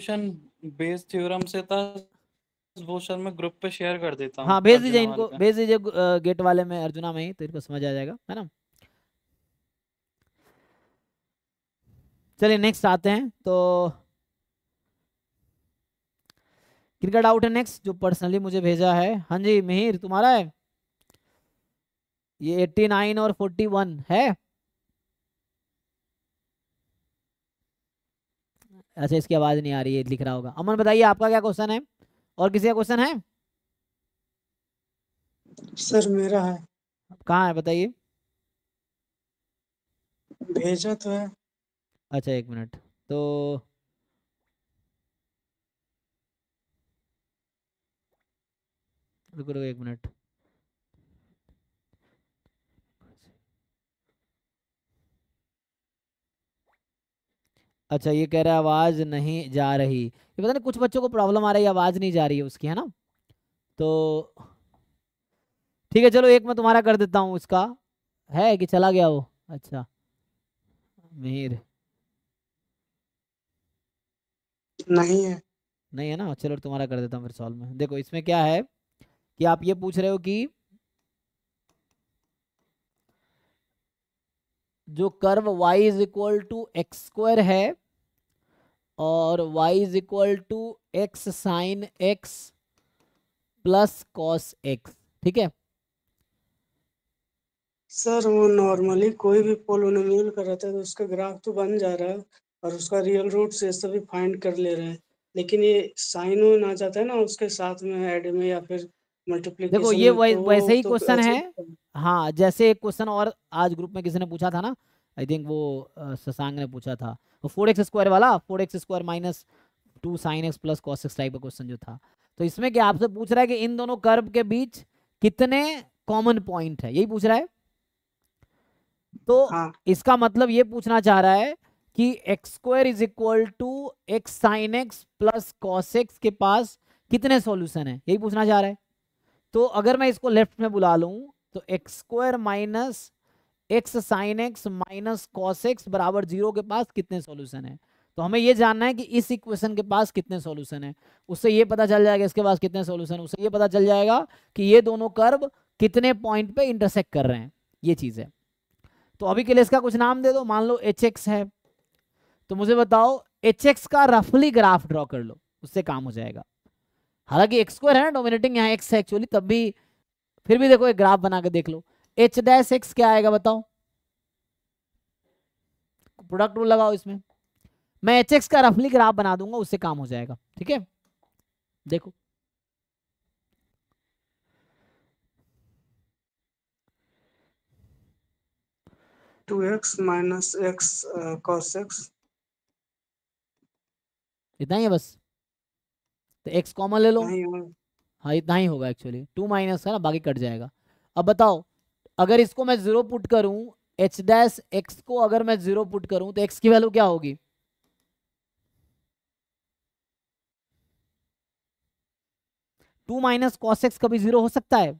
Solution Bayes theorem से था वो सर मैं ग्रुप पे शेयर कर देता हूं हां भेज दीजिए इनको भेज दीजिए गेट वाले में अर्जुना में ही तो इनको समझ आ जाएगा है ना चलिए नेक्स्ट आते हैं तो किनका डाउट है नेक्स्ट जो पर्सनली मुझे भेजा है हाँ जी मिहिर तुम्हारा है ये 89 और 41 है अच्छा इसकी आवाज़ नहीं आ रही है लिख रहा होगा अमन बताइए आपका क्या क्वेश्चन है और किसी का क्वेश्चन है सर मेरा है कहाँ है बताइए भेजा तो है अच्छा एक मिनट तो रुको रुको एक मिनट अच्छा ये कह रहा है आवाज़ नहीं जा रही ये पता नहीं कुछ बच्चों को प्रॉब्लम आ रही है आवाज़ नहीं जा रही है उसकी है ना तो ठीक है चलो एक मैं तुम्हारा कर देता हूँ उसका है कि चला गया वो अच्छा मीर नहीं है नहीं है ना चलो तुम्हारा कर देता हूँ फिर सॉल्व में देखो इसमें क्या है कि आप ये पूछ रहे हो कि जो curve y is equal to x square है और y is equal to x sine x plus cos x ठीक है सर वो नॉर्मली कोई भी पोलोनोमियल कर रहा था तो उसका ग्राफ तो बन जा रहा है और उसका रियल रूट से सभी फाइंड कर ले रहे हैं लेकिन ये साइन आ जाता है ना उसके साथ में एड में या फिर देखो ये तो वै, तो, वैसे ही क्वेश्चन तो है हाँ जैसे एक क्वेश्चन और आज ग्रुप में किसी ने पूछा था ना आई थिंक वो ससांग ने पूछा था फोर एक्स स्क्वायर वाला four x square minus two sine x plus cos x type का क्वेश्चन जो था तो इसमें क्या आपसे पूछ रहा है कि इन दोनों कर्व के बीच कितने कॉमन पॉइंट है यही पूछ रहा है तो हाँ। इसका मतलब ये पूछना चाह रहा है कि x square is equal to x sine x plus cos x के पास कितने सॉल्यूशन है यही पूछना चाह रहा है तो अगर मैं इसको लेफ्ट में बुला लूँ तो x square minus x sine x minus cos x बराबर जीरो के पास कितने सॉल्यूशन है तो हमें ये जानना है कि इस इक्वेशन के पास कितने सॉल्यूशन है उससे ये पता चल जाएगा इसके पास कितने सॉल्यूशन उससे ये पता चल जाएगा कि ये दोनों कर्व कितने पॉइंट पे इंटरसेक्ट कर रहे हैं ये चीज़ है तो अभी के लिए इसका कुछ नाम दे दो मान लो एच एक्स है तो मुझे बताओ एच एक्स का रफली ग्राफ ड्रॉ कर लो उससे काम हो जाएगा हालांकि एक्स स्क्वायर है ना डोमिनेटिंग यहाँ एक्स है एक्चुअली तब भी फिर भी देखो एक ग्राफ बना के देख लो एच डैश एक्स क्या आएगा बताओ प्रोडक्ट रूल लगाओ इसमें मैं एच एक्स का रफली ग्राफ बना दूंगा उससे काम हो जाएगा ठीक है देखो two x minus x cos x इतना ही है बस तो एक्स कॉमन ले लो हाँ इतना ही होगा एक्चुअली टू माइनस है ना बाकी कट जाएगा अब बताओ अगर इसको मैं जीरो पुट करूं एच डैस एक्स को अगर मैं जीरो पुट करूं तो एक्स की वैल्यू क्या होगी टू माइनस कॉस एक्स कभी जीरो हो सकता है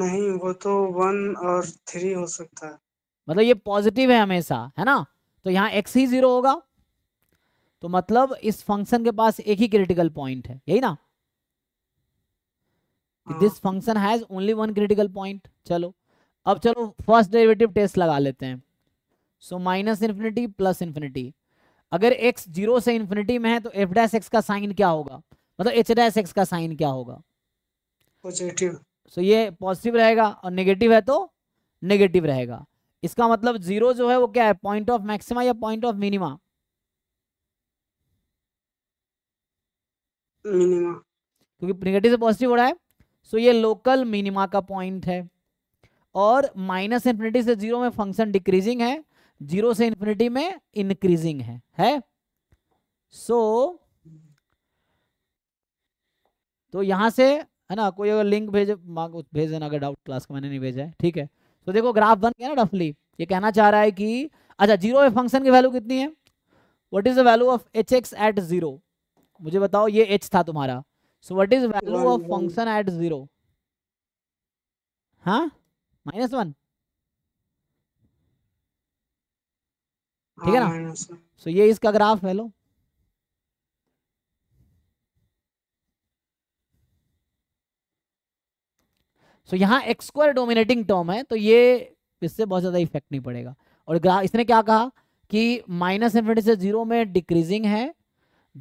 नहीं वो तो वन और थ्री हो सकता है मतलब ये पॉजिटिव है हमेशा है ना तो यहाँ एक्स ही जीरो होगा तो मतलब इस फंक्शन के पास एक ही क्रिटिकल पॉइंट है यही ना this function has only one critical point चलो अब चलो फर्स्ट डेरिवेटिव टेस्ट लगा लेते हैं so minus infinity plus infinity अगर एक्स जीरो से इन्फिनिटी में है तो एफ डैश एक्स का साइन क्या होगा मतलब एच डैश एक्स का साइन क्या होगा पॉजिटिव सो ये पॉजिटिव रहेगा और नेगेटिव है तो नेगेटिव रहेगा इसका मतलब जीरो जो है वो क्या है पॉइंट ऑफ मैक्सिमा या पॉइंट ऑफ मिनिमा मिनिमा क्योंकि निगेटिव से पॉजिटिव हो रहा है सो ये लोकल मिनिमा का पॉइंट है और माइनस इन्फिनिटी से जीरो में फंक्शन डिक्रीजिंग है जीरो से इन्फिनिटी में इंक्रीजिंग है है सो so, तो यहां से है ना कोई अगर लिंक भेज मांग भेज देना अगर डाउट क्लास का मैंने नहीं भेजा है ठीक है तो देखो ग्राफ बन गया ना रफली ये कहना चाह रहा है कि अच्छा जीरो में फंक्शन की वैल्यू कितनी है what is the value of H x at zero मुझे बताओ ये एच था तुम्हारा so what is value of function at zero हाँ माइनस वन ठीक है हाँ, ना सो so, ये इसका ग्राफ है लो सो so, यहाँ एक्सक्वायर डोमिनेटिंग टर्म है तो ये इससे बहुत ज़्यादा इफेक्ट नहीं पड़ेगा और ग्राफ इसने क्या कहा कि माइनस इन्फिनिटी से जीरो में डिक्रीजिंग है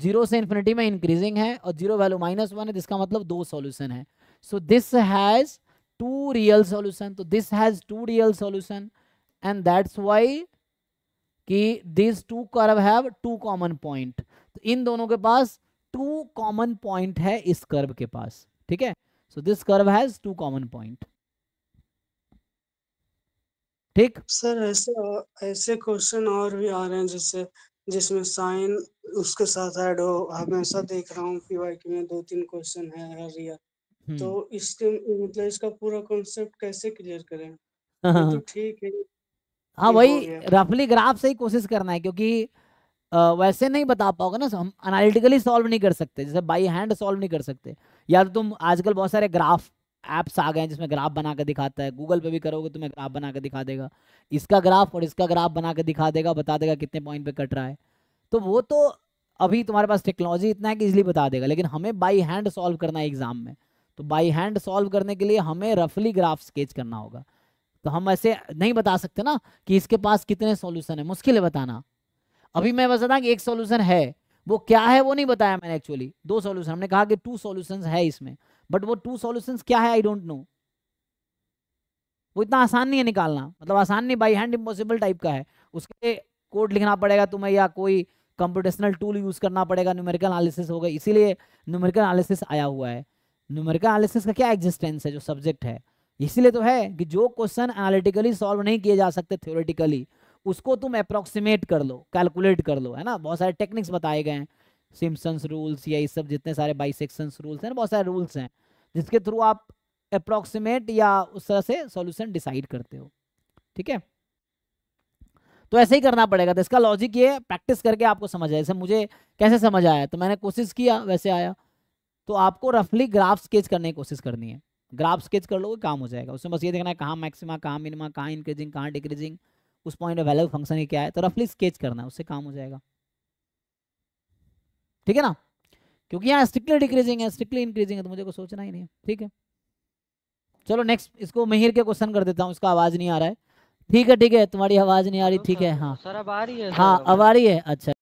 जीरो से इन्फिनिटी में इंक्रीजिंग है और जीरो वैल्यू माइनस वन है जिसका मतलब दो सॉल्यूशन है so this has two real solution तो this has two real solution and that's why कि this two curve have two common point तो इन दोनों के पास टू कॉमन पॉइंट है इस कर्व के पास ठीक है so this curve has two common point ठीक सर ऐसे ऐसे क्वेश्चन और भी आ रहे हैं जैसे जिसमें साइन उसके साथ ऐड हो हमेशा देख रहा हूँ पी वाई में दो तीन क्वेश्चन है हर ईयर हम्म। तो इसके मतलब इसका पूरा कॉन्सेप्ट कैसे क्लियर करें हाँ, हाँ, तो हाँ। ठीक है हाँ वही रफली ग्राफ से ही कोशिश करना है क्योंकि वैसे नहीं बता पाओगे ना हम एनालिटिकली सॉल्व नहीं कर सकते जैसे बाई हैंड सॉल्व नहीं कर सकते या तो तुम आजकल बहुत सारे ग्राफ ऐप्स आ गए हैं जिसमें ग्राफ बना कर दिखाता है गूगल पे भी करोगे तो तुम्हें ग्राफ बना कर दिखा देगा इसका ग्राफ और इसका ग्राफ बना कर दिखा देगा बता देगा कितने पॉइंट पे कट रहा है तो वो तो अभी तुम्हारे पास टेक्नोलॉजी इतना है कि इजिली बता देगा लेकिन हमें बाई हैंड सॉल्व करना है एग्जाम में तो बाई हैंड सॉल्व करने के लिए हमें रफली ग्राफ स्केच करना होगा तो हम ऐसे नहीं बता सकते ना कि इसके पास कितने सोल्यूशन है मुश्किल है बताना अभी मैं बताता कि एक सोल्यूशन है वो क्या है वो नहीं बताया मैंने एक्चुअली दो सॉल्यूशन हमने कहा कि टू सॉल्यूशंस है इसमें बट वो टू सॉल्यूशंस क्या है आई डोंट नो वो इतना आसान नहीं है निकालना मतलब आसान नहीं बाई हैंड इम्पॉसिबल टाइप का है उसके कोड लिखना पड़ेगा तुम्हें या कोई कंप्यूटेशनल टूल यूज़ करना पड़ेगा न्यूमेरिकल एनालिसिस होगा इसीलिए न्यूमेरिकल एनालिसिस आया हुआ है न्यूमेरिकल एनालिसिस का क्या एग्जिस्टेंस है जो सब्जेक्ट है इसीलिए तो है कि जो क्वेश्चन एनालिटिकली सॉल्व नहीं किए जा सकते थ्योरेटिकली उसको तुम अप्रोक्सीमेट कर लो कैलकुलेट कर लो है ना बहुत सारे टेक्निक्स बताए गए हैं सिमसंस रूल्स या ये सब जितने सारे बाई सेक्शंस रूल्स हैं बहुत सारे रूल्स हैं जिसके थ्रू आप अप्रॉक्सीमेट या उस तरह से सोल्यूशन डिसाइड करते हो ठीक है तो ऐसे ही करना पड़ेगा तो इसका लॉजिक ये प्रैक्टिस करके आपको समझ आया जैसे मुझे कैसे समझ आया तो मैंने कोशिश किया वैसे आया तो आपको रफली ग्राफ स्केच करने की कोशिश करनी है ग्राफ स्केच कर लोगे काम हो जाएगा उसमें बस ये देखना है कहाँ मैक्सिमा कहाँ मिनिमा कहाँ इंक्रीजिंग कहाँ डिक्रीजिंग उस पॉइंट ऑफ वैल्यू फंक्शन ही क्या है तो रफली स्केच करना है उससे काम हो जाएगा ठीक है ना क्योंकि यहाँ स्ट्रिक्टली डिक्रीजिंग है स्ट्रिक्टली इंक्रीजिंग है तो मुझे को सोचना ही नहीं ठीक है चलो नेक्स्ट इसको महिर के क्वेश्चन कर देता हूँ इसका आवाज नहीं आ रहा है ठीक है ठीक है तुम्हारी आवाज नहीं आ रही ठीक है हाँ सर अब आ रही है हाँ अब आ रही है अच्छा